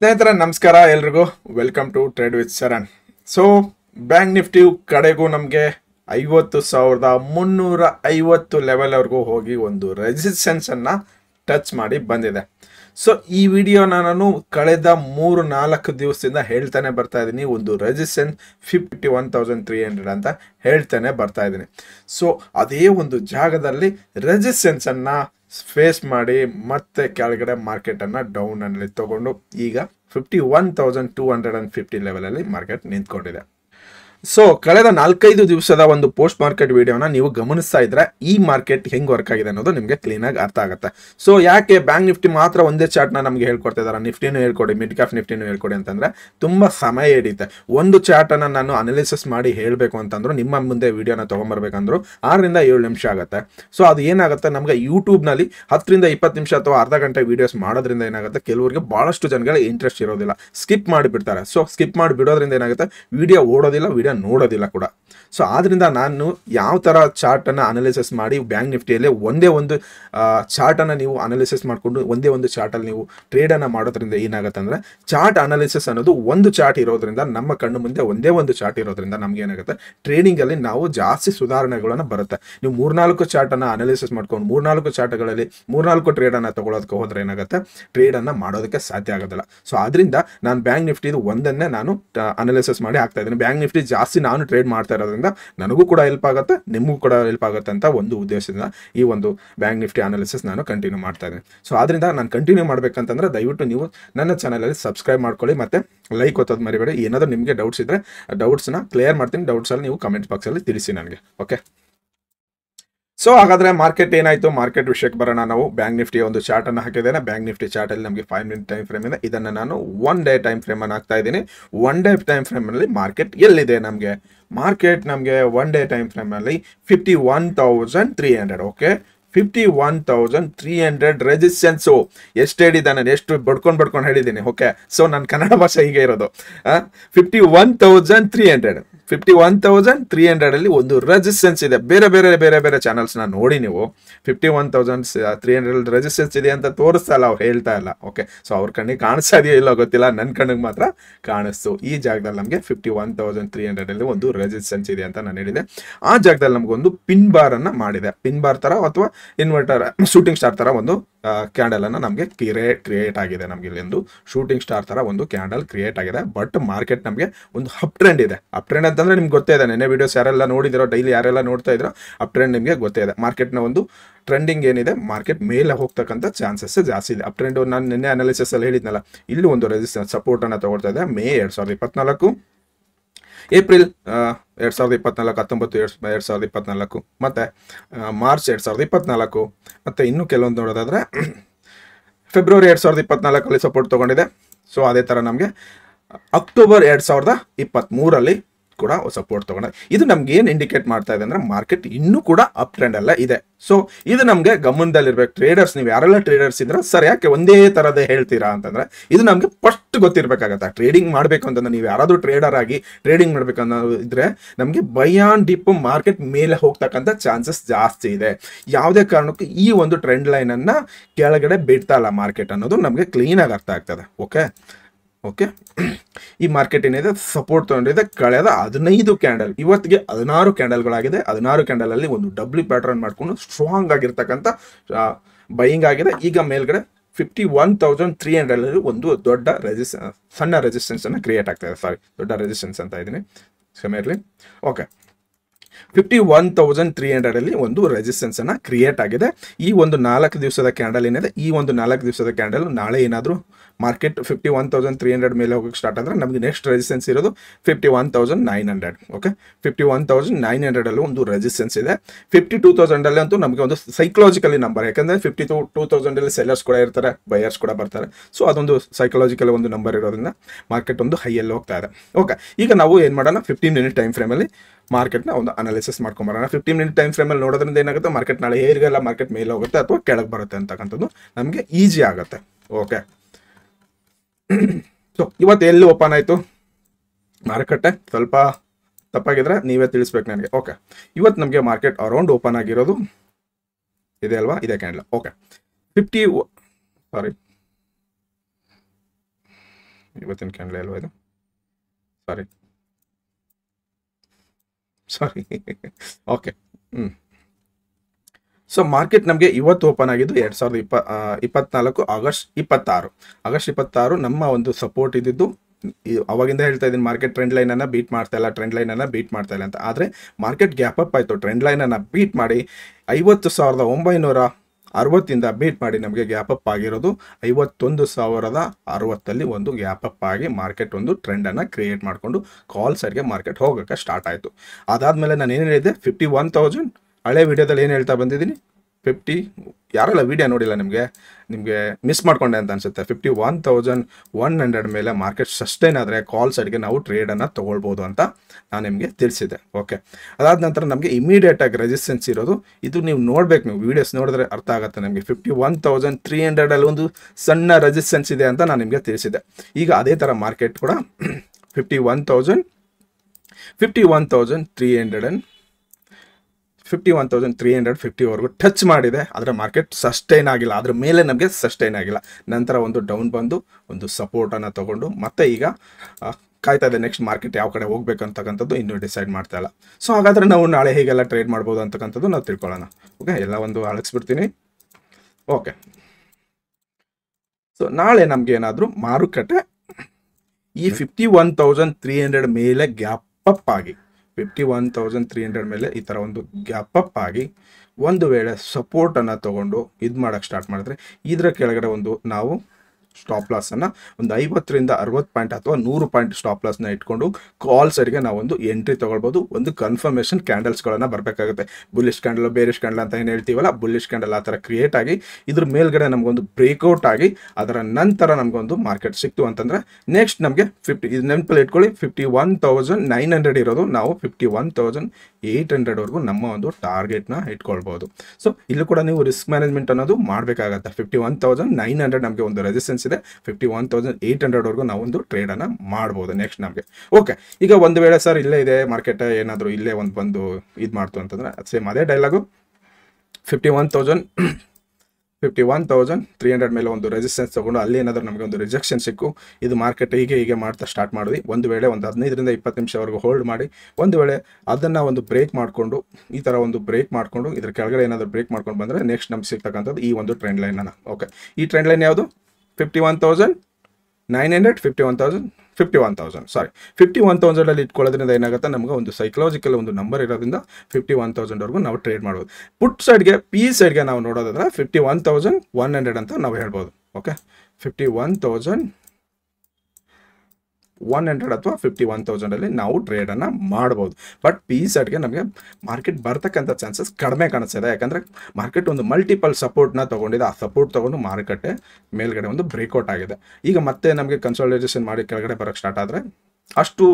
ಸ್ನೇಹಿತರ ನಮಸ್ಕಾರ ಎಲ್ರಿಗೂ welcome to trade with Sharan so bank Nifty ಕಡೆಗೂ ನಮಗೆ ಐವತ್ತು ಸಾವಿರದ ಮುನ್ನೂರ ಐವತ್ತು ಲೆವೆಲ್ವರೆಗೂ ಹೋಗಿ ಒಂದು ರೆಸಿಸ್ಟೆನ್ಸನ್ನು ಟಚ್ ಮಾಡಿ ಬಂದಿದೆ ಸೊ ಈ ವಿಡಿಯೋನ ನಾನು ಕಳೆದ ಮೂರು ನಾಲ್ಕು ದಿವಸದಿಂದ ಹೇಳ್ತಾನೆ ಬರ್ತಾ ಇದ್ದೀನಿ ಒಂದು resistance fifty one thousand three hundred ಅಂತ ಹೇಳ್ತಾನೆ ಬರ್ತಾ ಇದ್ದೀನಿ ಸೊ ಅದೇ ಒಂದು ಜಾಗದಲ್ಲಿ ರೆಜಿಸ್ಟೆನ್ಸನ್ನು ಫೇಸ್ ಮಾಡಿ ಮತ್ತೆ ಕೆಳಗಡೆ ಮಾರ್ಕೆಟ್ ಅನ್ನ ಡೌನ್ ಅಲ್ಲಿ ತಗೊಂಡು ಈಗ fifty one thousand two hundred and fifty level ಅಲ್ಲಿ ಮಾರ್ಕೆಟ್ ನಿಂತ್ಕೊಂಡಿದೆ ಸೊ ಕಳೆದ ನಾಲ್ಕೈದು ದಿವಸದ ಒಂದು ಪೋಸ್ಟ್ ಮಾರ್ಕೆಟ್ ವಿಡಿಯೋನ ನೀವು ಗಮನಿಸ್ತಾ ಇದ್ರೆ ಈ ಮಾರ್ಕೆಟ್ ಹೆಂಗೆ ವರ್ಕ್ ಆಗಿದೆ ಅನ್ನೋದು ನಿಮಗೆ ಆಗಿ ಅರ್ಥ ಆಗುತ್ತೆ ಸೊ ಯಾಕೆ ಬ್ಯಾಂಕ್ ನಿಫ್ಟಿ ಮಾತ್ರ ಒಂದೇ ಚಾರ್ಟ್ ನಮಗೆ ಹೇಳ್ಕೊಡ್ತಾ ಇದಾರೆ ನಿಫ್ಟಿನೂ ಹೇಳ್ಕೊಡಿ ಮಿಡ್ ಕ್ಯಾಫ್ ನಿಫ್ಟಿನೂ ಹೇಳ್ಕೊಡಿ ಅಂತಂದ್ರೆ ತುಂಬಾ ಸಮಯ ಹಿಡಿಯುತ್ತೆ ಒಂದು ಅನ್ನ ನಾನು ಅನಾಲಿಸಿಸ್ ಮಾಡಿ ಹೇಳಬೇಕು ಅಂತಂದ್ರು ನಿಮ್ಮ ಮುಂದೆ ವಿಡಿಯೋನ ತಗೊಂಬರ್ಬೇಕಂದ್ರು ಆರರಿಂದ ಏಳು ನಿಮಿಷ ಆಗುತ್ತೆ ಸೊ ಅದು ಏನಾಗುತ್ತೆ ನಮಗೆ ನಲ್ಲಿ ಹತ್ತರಿಂದ ಇಪ್ಪತ್ತು ನಿಮಿಷ ಅಥವಾ ಅರ್ಧ ಗಂಟೆ ವಿಡಿಯೋಸ್ ಮಾಡೋದ್ರಿಂದ ಏನಾಗುತ್ತೆ ಕೆಲವರಿಗೆ ಬಹಳಷ್ಟು ಜನಗಳಿಗೆ ಇಂಟ್ರೆಸ್ಟ್ ಇರೋದಿಲ್ಲ ಸ್ಕಿಪ್ ಮಾಡಿಬಿಡ್ತಾರೆ ಸೊ ಸ್ಕಿಪ್ ಮಾಡಿ ಬಿಡೋದ್ರಿಂದ ಏನಾಗುತ್ತೆ ವಿಡಿಯೋ ಓಡೋದಿಲ್ಲ ವಿಡಿಯೋ ನೋಡೋದಿಲ್ಲ ಕೂಡ ಸೊ ಆದ್ರಿಂದ ನಾನು ಯಾವ ಥರ ಚಾರ್ಟನ್ನು ಅನಾಲಿಸಿಸ್ ಮಾಡಿ ಬ್ಯಾಂಕ್ ನಿಫ್ಟಿಯಲ್ಲೇ ಒಂದೇ ಒಂದು ಚಾರ್ಟನ್ನು ನೀವು ಅನಾಲಿಸಿಸ್ ಮಾಡಿಕೊಂಡು ಒಂದೇ ಒಂದು ಚಾರ್ಟಲ್ಲಿ ನೀವು ಟ್ರೇಡ್ ಟ್ರೇಡನ್ನು ಮಾಡೋದ್ರಿಂದ ಏನಾಗುತ್ತೆ ಅಂದರೆ ಚಾರ್ಟ್ ಅನಾಲಿಸಿಸ್ ಅನ್ನೋದು ಒಂದು ಚಾರ್ಟ್ ಇರೋದ್ರಿಂದ ನಮ್ಮ ಕಣ್ಣು ಮುಂದೆ ಒಂದೇ ಒಂದು ಚಾರ್ಟ್ ಇರೋದ್ರಿಂದ ನಮ್ಗೆ ಏನಾಗುತ್ತೆ ಟ್ರೇಡಿಂಗಲ್ಲಿ ನಾವು ಜಾಸ್ತಿ ಸುಧಾರಣೆಗಳನ್ನು ಬರುತ್ತೆ ನೀವು ಮೂರ್ನಾಲ್ಕು ಚಾರ್ಟನ್ನು ಅನಾಲಿಸಿಸ್ ಮಾಡ್ಕೊಂಡು ಮೂರ್ನಾಲ್ಕು ಚಾರ್ಟ್ಗಳಲ್ಲಿ ಮೂರ್ನಾಲ್ಕು ಟ್ರೇಡನ್ನು ತಗೊಳ್ಳೋದಕ್ಕೆ ಹೋದ್ರೆ ಏನಾಗುತ್ತೆ ಟ್ರೇಡನ್ನು ಮಾಡೋದಕ್ಕೆ ಸಾಧ್ಯ ಆಗೋದಿಲ್ಲ ಸೊ ಆದ್ರಿಂದ ನಾನು ಬ್ಯಾಂಕ್ ನಿಫ್ಟಿದು ಒಂದನ್ನೇ ನಾನು ಅನಾಲಿಸಿಸ್ ಮಾಡಿ ಹಾಕ್ತಾ ಇದ್ದೀನಿ ಬ್ಯಾಂಕ್ ನಿಫ್ಟಿ ಜಾಸ್ತಿ ನಾನು ಟ್ರೇಡ್ ಮಾಡ್ತಾ ಇರೋದ್ರಿಂದ ನನಗೂ ಕೂಡ ಹೆಲ್ಪ್ ಆಗುತ್ತೆ ನಿಮಗೂ ಕೂಡ ಹೆಲ್ಪ್ ಆಗುತ್ತೆ ಅಂತ ಒಂದು ಉದ್ದೇಶದಿಂದ ಈ ಒಂದು ಬ್ಯಾಂಕ್ ನಿಫ್ಟಿ ಅನಾಲಿಸಿಸ್ ನಾನು ಕಂಟಿನ್ಯೂ ಮಾಡ್ತಾ ಇದ್ದೀನಿ ಸೊ ಆದ್ರಿಂದ ನಾನು ಕಂಟಿನ್ಯೂ ಮಾಡಬೇಕಂತಂದ್ರೆ ದಯವಿಟ್ಟು ನೀವು ನನ್ನ ಚಾನಲಲ್ಲಿ ಸಬ್ಸ್ಕ್ರೈಬ್ ಮಾಡ್ಕೊಳ್ಳಿ ಮತ್ತು ಲೈಕ್ ಒತ್ತೋದು ಮರಿಬೇಡಿ ಏನಾದರೂ ನಿಮಗೆ ಡೌಟ್ಸ್ ಇದ್ದರೆ ಡೌಟ್ಸ್ನ ಕ್ಲಿಯರ್ ಮಾಡ್ತೀನಿ ಡೌಟ್ಸಲ್ಲಿ ನೀವು ಕಮೆಂಟ್ ಬಾಕ್ಸಲ್ಲಿ ತಿಳಿಸಿ ನನಗೆ ಓಕೆ ಸೊ ಹಾಗಾದ್ರೆ ಮಾರ್ಕೆಟ್ ಏನಾಯ್ತು ಮಾರ್ಕೆಟ್ ವಿಷಯಕ್ಕೆ ಬರೋಣ ನಾವು ಬ್ಯಾಂಕ್ ನಿಫ್ಟಿ ಒಂದು ಚಾರ್ಟ್ ಅನ್ನು ಹಾಕಿದ್ದೇನೆ ಬ್ಯಾಂಕ್ ನಿಫ್ಟಿ ಚಾರ್ಟ್ ಅಲ್ಲಿ ನಮಗೆ ಫೈವ್ ಮಿನಿಟ್ ಟೈಮ್ ಫ್ರೇಮ್ ಇದೆ ಇದನ್ನು ನಾನು ಒನ್ ಡೇ ಟೈಮ್ ಫ್ರೇಮ್ ಅನ್ನು ಹಾಕ್ತಾ ಇದ್ದೀನಿ ಒನ್ ಡೇ ಟೈಮ್ ಫ್ರೇಮ್ ಅಲ್ಲಿ ಮಾರ್ಕೆಟ್ ಎಲ್ಲಿದೆ ನಮಗೆ ಮಾರ್ಕೆಟ್ ನಮಗೆ ಒನ್ ಡೇ ಟೈಮ್ ಫ್ರೇಮ್ ಅಲ್ಲಿ fifty one thousand three hundred okay fifty one thousand three hundred resistance ಎಷ್ಟು ಹೇಳಿದ್ದೆ ನಾನು ಎಷ್ಟು ಬಡ್ಕೊಂಡು ಬಡ್ಕೊಂಡು ಹೇಳಿದ್ದೀನಿ ಓಕೆ ಸೊ ನನ್ನ ಕನ್ನಡ ಭಾಷೆ ಹೀಗೆ ಇರೋದು fifty one thousand three hundred fifty one thousand three ಹಂಡ್ರೆಡಲ್ಲಿ ಒಂದು ರೆಸಿಸ್ಟೆನ್ಸ್ ಇದೆ ಬೇರೆ ಬೇರೆ ಬೇರೆ ಬೇರೆ ಚಾನಲ್ಸ್ನ ನೋಡಿ ನೀವು fifty one thousand three hundred resistance ಇದೆ ಅಂತ ತೋರಿಸ್ತಾ ಇಲ್ಲ ಅವ್ರು ಹೇಳ್ತಾ ಇಲ್ಲ ಓಕೆ ಸೊ ಅವ್ರ ಕಣ್ಣಿಗೆ ಕಾಣಿಸ್ತಾ ಇದೆಯೋ ಇಲ್ಲ ಗೊತ್ತಿಲ್ಲ ನನ್ನ ಕಣ್ಣಿಗೆ ಮಾತ್ರ ಕಾಣಿಸ್ತು ಈ ಜಾಗದಲ್ಲಿ ನಮಗೆ ಫಿಫ್ಟಿ ಒನ್ ತೌಸಂಡ್ ತ್ರೀ ಹಂಡ್ರೆಡಲ್ಲಿ ಒಂದು ರೆಸಿಸ್ಟೆನ್ಸ್ ಇದೆ ಅಂತ ನಾನು ಹೇಳಿದೆ ಆ ಜಾಗದಲ್ಲಿ ನಮಗೊಂದು ಪಿನ್ ಬಾರನ್ನು ಮಾಡಿದೆ ಪಿನ್ ಬಾರ್ ಥರ ಅಥವಾ ಇನ್ವರ್ಟರ್ ಶೂಟಿಂಗ್ ಸ್ಟಾರ್ ಥರ ಒಂದು ಕ್ಯಾಂಡಲನ್ನು ನಮಗೆ ಕ್ರಿಯೇಟ್ ಕ್ರಿಯೇಟ್ ಆಗಿದೆ ನಮಗೆ ಇಲ್ಲಿಂದು ಶೂಟಿಂಗ್ ಸ್ಟಾರ್ ಥರ ಒಂದು ಕ್ಯಾಂಡಲ್ ಕ್ರಿಯೇಟ್ ಆಗಿದೆ ಬಟ್ ಮಾರ್ಕೆಟ್ ನಮಗೆ ಒಂದು ಅಪ್ ಟ್ರೆಂಡ್ ಇದೆ ಅಪ್ ಟ್ರೆಂಡ್ ಅಂತಂದರೆ ನಿಮ್ಗೆ ಗೊತ್ತೇ ಇದೆ ನೆನೆ ವಿಡಿಯೋಸ್ ಯಾರೆಲ್ಲ ನೋಡಿದಿರೋ ಡೈಲಿ ಯಾರೆಲ್ಲ ನೋಡ್ತಾ ಇದ್ರೋ ಅಪ್ ಟ್ರೆಂಡ್ ನಿಮಗೆ ಗೊತ್ತೇ ಇದೆ ಮಾರ್ಕೆಟ್ನ ಒಂದು ಟ್ರೆಂಡಿಂಗ್ ಏನಿದೆ ಮಾರ್ಕೆಟ್ ಮೇಲೆ ಹೋಗ್ತಕ್ಕಂಥ ಚಾನ್ಸಸ್ ಜಾಸ್ತಿ ಇದೆ ಅಪ್ ಟ್ರೆಂಡ್ ನಾನು ನಿನ್ನೆ ಅಲ್ಲಿ ಹೇಳಿದ್ನಲ್ಲ ಇಲ್ಲಿ ಒಂದು ರೆಸಿಸ್ಟೆನ್ಸ್ ಸಪೋರ್ಟನ್ನು ತಗೊಳ್ತಾ ಇದೆ ಮೇ ಎರಡು ಸಾವಿರದ ಇಪ್ಪತ್ನಾಲ್ಕು ಏಪ್ರಿಲ್ ಎರಡು ಸಾವಿರದ ಇಪ್ಪತ್ನಾಲ್ಕು ಹತ್ತೊಂಬತ್ತು ಎರಡು ಎರಡು ಸಾವಿರದ ಇಪ್ಪತ್ನಾಲ್ಕು ಮತ್ತು ಮಾರ್ಚ್ ಎರಡು ಸಾವಿರದ ಇಪ್ಪತ್ನಾಲ್ಕು ಮತ್ತು ಇನ್ನೂ ಕೆಲವೊಂದು ನೋಡೋದಾದರೆ ಫೆಬ್ರವರಿ ಎರಡು ಸಾವಿರದ ಇಪ್ಪತ್ನಾಲ್ಕಲ್ಲಿ ಸಪೋರ್ಟ್ ತೊಗೊಂಡಿದೆ ಸೊ ಅದೇ ಥರ ನಮಗೆ ಅಕ್ಟೋಬರ್ ಎರಡು ಸಾವಿರದ ಇಪ್ಪತ್ತ್ಮೂರಲ್ಲಿ ಕೂಡ ಸಪೋರ್ಟ್ ತಗೊಂಡ್ರೆ ಇದು ನಮ್ಗೆ ಏನು ಇಂಡಿಕೇಟ್ ಮಾಡ್ತಾ ಇದೆ ಅಂದ್ರೆ ಮಾರ್ಕೆಟ್ ಇನ್ನೂ ಕೂಡ ಅಪ್ ಟ್ರೆಂಡ್ ಅಲ್ಲ ಇದೆ ಸೊ ಇದು ನಮಗೆ ಇರ್ಬೇಕು ಟ್ರೇಡರ್ಸ್ ನೀವು ಯಾರೆಲ್ಲ ಟ್ರೇಡರ್ಸ್ ಇದ್ರೆ ಸರ್ ಯಾಕೆ ಒಂದೇ ತರದ ಹೇಳ್ತೀರಾ ಅಂತಂದ್ರೆ ಇದು ನಮಗೆ ಫಸ್ಟ್ ಗೊತ್ತಿರಬೇಕಾಗತ್ತೆ ಟ್ರೇಡಿಂಗ್ ಮಾಡಬೇಕು ಅಂತಂದ್ರೆ ನೀವು ಯಾರಾದರೂ ಟ್ರೇಡರ್ ಆಗಿ ಟ್ರೇಡಿಂಗ್ ಅಂತ ಇದ್ರೆ ನಮಗೆ ಬಯಾನ್ ಡಿಪ್ ಮಾರ್ಕೆಟ್ ಮೇಲೆ ಹೋಗ್ತಕ್ಕಂಥ ಚಾನ್ಸಸ್ ಜಾಸ್ತಿ ಇದೆ ಯಾವುದೇ ಕಾರಣಕ್ಕೂ ಈ ಒಂದು ಟ್ರೆಂಡ್ ಅನ್ನ ಕೆಳಗಡೆ ಬಿಡ್ತಾ ಇಲ್ಲ ಮಾರ್ಕೆಟ್ ಅನ್ನೋದು ನಮಗೆ ಆಗಿ ಅರ್ಥ ಆಗ್ತದೆ ಓಕೆ ಓಕೆ ಈ ಮಾರ್ಕೆಟ್ ಏನಿದೆ ಸಪೋರ್ಟ್ ತಗೊಂಡಿದೆ ಕಳೆದ ಹದಿನೈದು ಕ್ಯಾಂಡಲ್ ಇವತ್ತಿಗೆ ಹದಿನಾರು ಕ್ಯಾಂಡಲ್ಗಳಾಗಿದೆ ಹದಿನಾರು ಕ್ಯಾಂಡಲ್ ಅಲ್ಲಿ ಒಂದು ಡಬ್ಲಿ ಪ್ಯಾಟರ್ನ್ ಮಾಡಿಕೊಂಡು ಸ್ಟ್ರಾಂಗ್ ಆಗಿರ್ತಕ್ಕಂಥ ಬೈಯಿಂಗ್ ಆಗಿದೆ ಈಗ ಮೇಲ್ಗಡೆ fifty one thousand three hundred ಅಲ್ಲಿ ಒಂದು ದೊಡ್ಡ ರೆಜಿಸ್ ಸಣ್ಣ ರೆಸಿಸ್ಟೆನ್ಸ್ ಅನ್ನು ಕ್ರಿಯೇಟ್ ಆಗ್ತಾ ಇದೆ ಸಾರಿ ದೊಡ್ಡ ರೆಸಿಸ್ಟೆನ್ಸ್ ಅಂತ ಇದ್ದೀನಿ ಕ್ಷಮೆ ಇರಲಿ okay fifty one thousand three ಹಂಡ್ರೆಡಲ್ಲಿ ಒಂದು ರೆಸಿಸ್ಟೆನ್ಸನ್ನು ಕ್ರಿಯೇಟ್ ಆಗಿದೆ ಈ ಒಂದು ನಾಲ್ಕು ದಿವಸದ ಕ್ಯಾಂಡಲ್ ಏನಿದೆ ಈ ಒಂದು ನಾಲ್ಕು ದಿವಸದ ಕ್ಯಾಂಡಲ್ ನಾಳೆ ಏನಾದರೂ market fifty one thousand three hundred ಮೇಲೆ ಹೋಗಕ್ಕೆ ಸ್ಟಾರ್ಟ್ ಆದರೆ ನಮಗೆ ನೆಕ್ಸ್ಟ್ ರೆಸಿಸ್ಟೆನ್ಸ್ ಇರೋದು fifty one thousand nine hundred okay fifty one thousand nine ಹಂಡ್ರೆಡಲ್ಲೂ ಒಂದು ರೆಸಿಸ್ಟೆನ್ಸ್ ಇದೆ ಫಿಫ್ಟಿ ಟೂ ತೌಸಂಡಲ್ಲಿ ಅಂತೂ ನಮಗೆ ಒಂದು ಸೈಕಲಾಜಿಕಲಿ ನಂಬರ್ ಯಾಕಂದರೆ ಫಿಫ್ಟಿ ಟೂ ಟೂ ತೌಸಂಡಲ್ಲಿ ಸೆಲ್ಲರ್ಸ್ ಕೂಡ ಇರ್ತಾರೆ ಬಯರ್ಸ್ ಕೂಡ ಬರ್ತಾರೆ ಸೊ ಅದೊಂದು ಸೈಕಲಾಜಿಕಲ್ ಒಂದು ನಂಬರ್ ಇರೋದ್ರಿಂದ ಮಾರ್ಕೆಟ್ ಒಂದು ಹೈಯಲ್ಲಿ ಹೋಗ್ತಾ ಇದೆ ಓಕೆ ಈಗ ನಾವು ಏನು ಮಾಡೋಣ ಫಿಫ್ಟೀನ್ ಮಿನಿಟ್ ಟೈಮ್ ಫ್ರೇಮಲ್ಲಿ ಮಾರ್ಕೆಟ್ನ ಒಂದು ಅನಾಲಿಸಿಸ್ ಮಾಡ್ಕೊಂಬರೋಣ ಫಿಫ್ಟೀನ್ ಮಿನಿಟ್ ಟೈಮ್ ಫ್ರೇಮಲ್ಲಿ ನೋಡೋದ್ರಿಂದ ಏನಾಗುತ್ತೆ ಮಾರ್ಕೆಟ್ ನಾಳೆ ಏರಿಗೆಲ್ಲ ಮಾರ್ಕೆಟ್ ಮೇಲೆ ಹೋಗುತ್ತೆ ಅಥವಾ ಕೆಳಗೆ ಬರುತ್ತೆ ಅಂತಕ್ಕಂಥದ್ದು ನಮಗೆ ಈಸಿ ಆಗುತ್ತೆ ಓಕೆ ಸೊ ಇವತ್ತು ಎಲ್ಲಿ ಓಪನ್ ಆಯಿತು ಮಾರುಕಟ್ಟೆ ಸ್ವಲ್ಪ ತಪ್ಪಾಗಿದ್ರೆ ನೀವೇ ತಿಳಿಸ್ಬೇಕು ನನಗೆ ಓಕೆ ಇವತ್ತು ನಮಗೆ ಮಾರ್ಕೆಟ್ ಅರೌಂಡ್ ಓಪನ್ ಆಗಿರೋದು ಇದೆ ಅಲ್ವಾ ಇದೆ ಕ್ಯಾಂಡಲ್ ಓಕೆ ಫಿಫ್ಟಿ ಸಾರಿ ಇವತ್ತಿನ ಕ್ಯಾಂಡಲ್ ಅಲ್ವಾ ಇದು ಸಾರಿ ಸಾರಿ ಓಕೆ ಹ್ಞೂ ಸೊ ಮಾರ್ಕೆಟ್ ನಮಗೆ ಇವತ್ತು ಓಪನ್ ಆಗಿದ್ದು ಎರಡು ಸಾವಿರದ ಇಪ್ಪ ಇಪ್ಪತ್ನಾಲ್ಕು ಆಗಸ್ಟ್ ಇಪ್ಪತ್ತಾರು ಆಗಸ್ಟ್ ಇಪ್ಪತ್ತಾರು ನಮ್ಮ ಒಂದು ಸಪೋರ್ಟ್ ಇದ್ದಿದ್ದು ಅವಾಗಿಂದ ಹೇಳ್ತಾ ಇದ್ದೀನಿ ಮಾರ್ಕೆಟ್ ಟ್ರೆಂಡ್ ಲೈನನ್ನು ಬೀಟ್ ಮಾಡ್ತಾ ಇಲ್ಲ ಟ್ರೆಂಡ್ ಲೈನನ್ನು ಬೀಟ್ ಮಾಡ್ತಾ ಇಲ್ಲ ಅಂತ ಆದರೆ ಮಾರ್ಕೆಟ್ ಗ್ಯಾಪ್ ಅಪ್ ಆಯಿತು ಟ್ರೆಂಡ್ ಲೈನನ್ನು ಬೀಟ್ ಮಾಡಿ ಐವತ್ತು ಸಾವಿರದ ಒಂಬೈನೂರ ಅರವತ್ತಿಂದ ಅಪ್ಡೇಟ್ ಮಾಡಿ ನಮಗೆ ಗ್ಯಾಪ್ ಅಪ್ ಆಗಿರೋದು ಐವತ್ತೊಂದು ಸಾವಿರದ ಅರವತ್ತಲ್ಲಿ ಒಂದು ಗ್ಯಾಪ್ ಅಪ್ ಆಗಿ ಮಾರ್ಕೆಟ್ ಒಂದು ಟ್ರೆಂಡನ್ನು ಕ್ರಿಯೇಟ್ ಮಾಡಿಕೊಂಡು ಕಾಲ್ ಸೈಡ್ಗೆ ಮಾರ್ಕೆಟ್ ಹೋಗೋಕ್ಕೆ ಸ್ಟಾರ್ಟ್ ಆಯಿತು ಅದಾದಮೇಲೆ ನಾನು ಏನು ಹೇಳಿದೆ ಫಿಫ್ಟಿ ಒನ್ ತೌಸಂಡ್ ಹಳೆ ವಿಡಿಯೋದಲ್ಲಿ ಏನು ಹೇಳ್ತಾ ಬಂದಿದ್ದೀನಿ ಫಿಫ್ಟಿ ಯಾರೆಲ್ಲ ವೀಡಿಯೋ ನೋಡಿಲ್ಲ ನಿಮಗೆ ನಿಮಗೆ ಮಿಸ್ ಮಾಡ್ಕೊಂಡೆ ಅಂತ ಅನಿಸುತ್ತೆ fifty one thousand one hundred ಮೇಲೆ ಮಾರ್ಕೆಟ್ ಸಸ್ಟೈನ್ ಆದರೆ ಕಾಲ್ ಸೈಡ್ಗೆ ನಾವು ಟ್ರೇಡನ್ನು ತೊಗೊಳ್ಬೋದು ಅಂತ ನಾನು ನಿಮಗೆ ತಿಳಿಸಿದೆ ಓಕೆ ಅದಾದ ನಂತರ ನಮಗೆ ಇಮಿಡಿಯೇಟಾಗಿ ರೆಸಿಸ್ಟೆನ್ಸ್ ಇರೋದು ಇದು ನೀವು ನೋಡಬೇಕು ನೀವು ವೀಡಿಯೋಸ್ ನೋಡಿದ್ರೆ ಅರ್ಥ ಆಗುತ್ತೆ ನಿಮಗೆ ಫಿಫ್ಟಿ ಒನ್ ತೌಸಂಡ್ ತ್ರೀ ಹಂಡ್ರೆಡಲ್ಲಿ ಒಂದು ಸಣ್ಣ ರೆಸಿಸ್ಟೆನ್ಸ್ ಇದೆ ಅಂತ ನಾನು ನಿಮಗೆ ತಿಳಿಸಿದೆ ಈಗ ಅದೇ ಥರ ಮಾರ್ಕೆಟ್ ಕೂಡ fifty one thousand fifty one thousand three hundred and fifty one thousand three hundred ಫಿಫ್ಟಿವರೆಗೂ ಟಚ್ ಮಾಡಿದೆ ಆದರೆ ಮಾರ್ಕೆಟ್ ಸಸ್ಟೈನ್ ಆಗಿಲ್ಲ ಅದರ ಮೇಲೆ ನಮಗೆ ಸಸ್ಟೈನ್ ಆಗಿಲ್ಲ ನಂತರ ಒಂದು ಡೌನ್ ಬಂದು ಒಂದು ಸಪೋರ್ಟನ್ನು ತಗೊಂಡು ಮತ್ತೆ ಈಗ ಕಾಯ್ತಾ ಇದೆ ನೆಕ್ಸ್ಟ್ ಮಾರ್ಕೆಟ್ ಯಾವ ಕಡೆ ಹೋಗ್ಬೇಕಂತಕ್ಕಂಥದ್ದು ಇನ್ನೂ ಡಿಸೈಡ್ ಮಾಡ್ತಾ ಇಲ್ಲ ಸೊ ಹಾಗಾದರೆ ನಾವು ನಾಳೆ ಹೇಗೆಲ್ಲ ಟ್ರೇಡ್ ಮಾಡ್ಬೋದು ಅಂತಕ್ಕಂಥದ್ದು ನಾವು ತಿಳ್ಕೊಳ್ಳೋಣ ಓಕೆ ಎಲ್ಲ ಒಂದು ಅಳಿಸ್ಬಿಡ್ತೀನಿ ಓಕೆ ಸೊ ನಾಳೆ ನಮ್ಗೆ ಏನಾದರೂ ಮಾರುಕಟ್ಟೆ ಈ fifty one thousand three hundred ಮೇಲೆ ಗ್ಯಾಪ್ ಅಪ್ ಆಗಿ fifty one thousand three hundred ಮೇಲೆ ಈ ಥರ ಒಂದು ಗ್ಯಾಪ್ ಅಪ್ ಆಗಿ ಒಂದು ವೇಳೆ ಸಪೋರ್ಟನ್ನು ತಗೊಂಡು ಇದು ಮಾಡೋಕ್ಕೆ ಸ್ಟಾರ್ಟ್ ಮಾಡಿದ್ರೆ ಇದರ ಕೆಳಗಡೆ ಒಂದು ನಾವು ಸ್ಟಾಪ್ ಅನ್ನ ಒಂದು ಐವತ್ತರಿಂದ ಅರವತ್ತು ಪಾಯಿಂಟ್ ಅಥವಾ ನೂರು ಪಾಯಿಂಟ್ ಸ್ಟಾಪ್ ಲಾಸ್ನ ಇಟ್ಕೊಂಡು ಕಾಲ್ ನಾವು ಒಂದು ಎಂಟ್ರಿ ತೊಗೊಳ್ಬೋದು ಒಂದು ಕನ್ಫರ್ಮೇಷನ್ ಕ್ಯಾಂಡಲ್ಸ್ಗಳನ್ನು ಬರಬೇಕಾಗುತ್ತೆ ಬುಲ್ಲಿಶ್ ಕ್ಯಾಂಡಲ್ ಬೇರೆ ಕ್ಯಾಂಡಲ್ ಅಂತ ಏನು ಹೇಳ್ತೀವಲ್ಲ ಬುಲ್ಲಿಶ್ ಕ್ಯಾಂಡಲ್ ಆ ಥರ ಕ್ರಿಯೇಟ್ ಆಗಿ ಇದ್ರ ಮೇಲ್ಗಡೆ ನಮಗೊಂದು ಬ್ರೇಕ್ಔಟ್ ಆಗಿ ಅದರ ನಂತರ ನಮಗೊಂದು ಮಾರ್ಕೆಟ್ ಸಿಕ್ತು ಅಂತಂದ್ರೆ ನೆಕ್ಸ್ಟ್ ನಮಗೆ ಫಿಫ್ಟಿ ಇದು ನೆನಪಲ್ಲಿ ಇಟ್ಕೊಳ್ಳಿ fifty one thousand nine hundred ಇರೋದು ನಾವು ಫಿಫ್ಟಿ ಒನ್ ತೌಸಂಡ್ ಏಯ್ಟ್ ಹಂಡ್ರೆಡ್ವರೆಗೂ ನಮ್ಮ ಒಂದು ಟಾರ್ಗೆಟ್ನ ಇಟ್ಕೊಳ್ಬೋದು ಸೊ ಇಲ್ಲೂ ಕೂಡ ನೀವು ರಿಸ್ಕ್ ಮ್ಯಾನೇಜ್ಮೆಂಟ್ ಅನ್ನೋದು ಮಾಡಬೇಕಾಗತ್ತೆ fifty one thousand nine hundred ನಮಗೆ ಒಂದು ರೆಸಿಸ್ಟೆನ್ಸ್ ಇದೆ ಫಿಫ್ಟಿ ಒನ್ ತೌಸಂಡ್ ಏಯ್ಟ್ ಹಂಡ್ರೆಡ್ವರೆಗೂ ಟ್ರೇಡ್ ಟ್ರೇಡನ್ನು ಮಾಡ್ಬೋದು ನೆಕ್ಸ್ಟ್ ನಮಗೆ ಓಕೆ ಈಗ ಒಂದು ವೇಳೆ ಸರ್ ಇಲ್ಲೇ ಇದೆ ಮಾರ್ಕೆಟ್ ಏನಾದರೂ ಇಲ್ಲೇ ಒಂದು ಬಂದು ಇದು ಮಾಡ್ತು ಅಂತಂದರೆ ಸೇಮ್ ಅದೇ dialogue fifty one thousand fifty one thousand three hundred ಮೇಲೆ ಒಂದು ರೆಸಿಸ್ಟೆನ್ಸ್ ತೊಗೊಂಡು ಅಲ್ಲಿ ಏನಾದರೂ ನಮಗೆ ಒಂದು ರಿಜೆಕ್ಷನ್ ಸಿಕ್ಕು ಇದು ಮಾರ್ಕೆಟ್ ಹೀಗೆ ಹೀಗೆ ಮಾಡ್ತಾ ಸ್ಟಾರ್ಟ್ ಮಾಡಿದ್ವಿ ಒಂದು ವೇಳೆ ಒಂದು ಹದಿನೈದರಿಂದ ಇಪ್ಪತ್ತು ನಿಮಿಷವರೆಗೂ ಹೋಲ್ಡ್ ಮಾಡಿ ಒಂದು ವೇಳೆ ಅದನ್ನು ಒಂದು ಬ್ರೇಕ್ ಮಾಡಿಕೊಂಡು ಈ ಥರ ಒಂದು ಬ್ರೇಕ್ ಮಾಡಿಕೊಂಡು ಇದ್ರ ಕೆಳಗಡೆ ಏನಾದರೂ ಬ್ರೇಕ್ ಮಾಡ್ಕೊಂಡು ಬಂದರೆ ನೆಕ್ಸ್ಟ್ ನಮ್ಗೆ ಸಿಗ್ತಕ್ಕಂಥದ್ದು ಈ ಒಂದು ಟ್ರೆಂಡ್ ಲೈನನ್ನು ಓಕೆ ಈ ಟ್ರೆಂಡ್ ಲೈನ್ ಯಾವುದು fifty one thousand nine hundred fifty one thousand fifty one thousand sorry fifty one ತೌಸಂಡಲ್ಲಿ ಇಟ್ಕೊಳ್ಳೋದ್ರಿಂದ ಏನಾಗುತ್ತೆ ನಮಗೆ ಒಂದು ಸೈಕಲಾಜಿಕಲ್ ಒಂದು ನಂಬರ್ ಇರೋದ್ರಿಂದ ಫಿಫ್ಟಿ ಒನ್ ತೌಸಂಡ್ವರೆಗೂ ನಾವು ಟ್ರೇಡ್ ಮಾಡ್ಬೋದು ಪುಟ್ ಸೈಡ್ಗೆ ಪಿ ಸೈಡ್ಗೆ ನಾವು ನೋಡೋದಾದ್ರೆ fifty one thousand one hundred ಅಂತ ನಾವು ಹೇಳ್ಬೋದು okay fifty one thousand one hundred ಅಥವಾ ಫಿಫ್ಟಿ ಒನ್ ತೌಸಂಡಲ್ಲಿ ನಾವು ಟ್ರೇಡನ್ನು ಮಾಡ್ಬೋದು ಬಟ್ ಪಿ ಸೆಟ್ಗೆ ನಮಗೆ ಮಾರ್ಕೆಟ್ ಬರ್ತಕ್ಕಂಥ ಚಾನ್ಸಸ್ ಕಡಿಮೆ ಕಾಣಿಸ್ತಿದೆ ಯಾಕಂದರೆ ಮಾರ್ಕೆಟ್ ಒಂದು ಮಲ್ಟಿಪಲ್ ಸಪೋರ್ಟ್ನ ತೊಗೊಂಡಿದೆ ಆ ಸಪೋರ್ಟ್ ತೊಗೊಂಡು ಮಾರುಕಟ್ಟೆ ಮೇಲ್ಗಡೆ ಒಂದು ಬ್ರೇಕ್ಔಟ್ ಆಗಿದೆ ಈಗ ಮತ್ತೆ ನಮಗೆ ಕನ್ಸಲ್ಟೇಷನ್ ಮಾಡಿ ಕೆಳಗಡೆ ಬರೋಕ್ಕೆ ಸ್ಟಾರ್ಟ್ ಆದರೆ ಅಷ್ಟು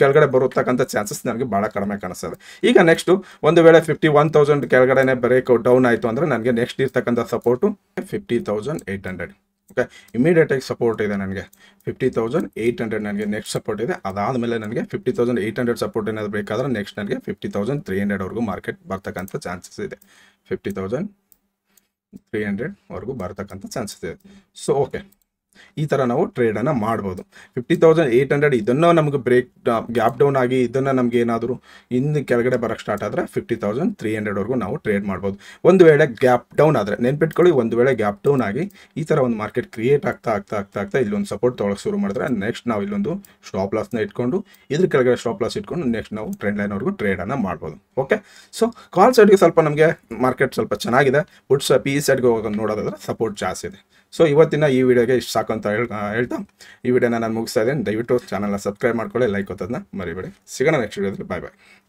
ಕೆಳಗಡೆ ಬರೋತಕ್ಕಂಥ ಚಾನ್ಸಸ್ ನನಗೆ ಭಾಳ ಕಡಿಮೆ ಕಾಣಿಸ್ತದೆ ಈಗ ನೆಕ್ಸ್ಟು ಒಂದು ವೇಳೆ ಫಿಫ್ಟಿ ಒನ್ ತೌಸಂಡ್ ಕೆಳಗಡೆನೇ ಬ್ರೇಕ್ ಡೌನ್ ಆಯಿತು ಅಂದರೆ ನನಗೆ ನೆಕ್ಸ್ಟ್ ಇರ್ತಕ್ಕಂಥ support fifty thousand eight hundred okay ಇಮಿಡಿಯೇಟಾಗಿ ಸಪೋರ್ಟ್ ಇದೆ ನನಗೆ ಫಿಫ್ಟಿ ತೌಸಂಡ್ ಏಯ್ಟ್ ಹಂಡ್ರೆಡ್ ನನಗೆ ನೆಕ್ಸ್ಟ್ ಸಪೋರ್ಟ್ ಇದೆ ಅದಾದಮೇಲೆ ನನಗೆ fifty thousand eight hundred support ಏನಾದರೂ ಬೇಕಾದ್ರೆ ನೆಕ್ಸ್ಟ್ ನನಗೆ ಫಿಫ್ಟಿ ತೌಸಂಡ್ ತ್ರೀ ಹಂಡ್ರೆಡ್ವರೆಗೂ ಮಾರ್ಕೆಟ್ ಬರ್ತಕ್ಕಂಥ ಚಾನ್ಸಸ್ ಇದೆ ಫಿಫ್ಟಿ ತೌಸಂಡ್ ತ್ರೀ ಹಂಡ್ರೆಡ್ವರೆಗೂ ಬರ್ತಕ್ಕಂಥ ಚಾನ್ಸಸ್ ಇದೆ ಸೊ ಓಕೆ ಈ ತರ ನಾವು ಟ್ರೇಡನ್ನ ಮಾಡ್ಬೋದು ಫಿಫ್ಟಿ ತೌಸಂಡ್ ಏಯ್ಟ್ ಹಂಡ್ರೆಡ್ ಇದನ್ನ ನಮ್ಗೆ ಬ್ರೇಕ್ ಗ್ಯಾಪ್ ಡೌನ್ ಆಗಿ ಇದನ್ನ ನಮ್ಗೆ ಏನಾದರೂ ಇನ್ನು ಕೆಳಗಡೆ ಬರೋಕ್ಕೆ ಸ್ಟಾರ್ಟ್ ಆದರೆ ಫಿಫ್ಟಿ ತೌಸಂಡ್ ತ್ರೀ ಹಂಡ್ರೆಡ್ವರೆಗೂ ನಾವು ಟ್ರೇಡ್ ಮಾಡ್ಬೋದು ಒಂದು ವೇಳೆ ಗ್ಯಾಪ್ ಡೌನ್ ಆದರೆ ನೆನ್ಪಿಟ್ಕೊಳ್ಳಿ ಒಂದು ವೇಳೆ ಗ್ಯಾಪ್ ಡೌನ್ ಆಗಿ ಈ ತರ ಒಂದು ಮಾರ್ಕೆಟ್ ಕ್ರಿಯೇಟ್ ಆಗ್ತಾ ಆಗ್ತಾ ಆಗ್ತಾ ಆಗ್ತಾ ಇಲ್ಲೊಂದು ಸಪೋರ್ಟ್ ತೊಗೊಳಕ್ಕೆ ಶುರು ಮಾಡಿದ್ರೆ ನೆಕ್ಸ್ಟ್ ನಾವು ಇಲ್ಲೊಂದು ಸ್ಟಾಪ್ ಲಾಸ್ನ ಇಟ್ಕೊಂಡು ಇದ್ರ ಕೆಳಗಡೆ ಸ್ಟಾಪ್ ಲಾಸ್ ಇಟ್ಕೊಂಡು ನೆಕ್ಸ್ಟ್ ನಾವು ಟ್ರೆಂಡ್ ಲೈನ್ ಟ್ರೇಡ್ ಅನ್ನ ಮಾಡ್ಬೋದು ಓಕೆ ಸೊ ಕಾಲ್ ಸೈಡ್ಗೆ ಸ್ವಲ್ಪ ನಮಗೆ ಮಾರ್ಕೆಟ್ ಸ್ವಲ್ಪ ಚೆನ್ನಾಗಿದೆ ಬುಟ್ಸ್ ಪಿ ಇ ಸೈಡ್ಗೆ ಹೋಗೋದು ನೋಡೋದಾದ್ರೆ ಸಪೋರ್ಟ್ ಜಾಸ್ತಿ ಇದೆ ಸೊ ಇವತ್ತಿನ ಈ ವಿಡಿಯೋಗೆ ಇಷ್ಟು ಸಾಕು ಅಂತ ಹೇಳ್ತಾ ಈ ವಿಡಿಯೋನ ನಾನು ಮುಗಿಸ್ತಾ ಇದ್ದೇನೆ ದಯವಿಟ್ಟು ಚಾನಲ್ನ ಸಬ್ಸ್ಕ್ರೈಬ್ ಮಾಡ್ಕೊಳ್ಳಿ ಲೈಕ್ ಹೊತ್ತದನ್ನ ಮರಿಬೇಡಿ ಸಿಗೋಣ ನೆಕ್ಸ್ಟ್ ವಿಡಿಯೋದಲ್ಲಿ ಬಾಯ್ ಬಾಯ್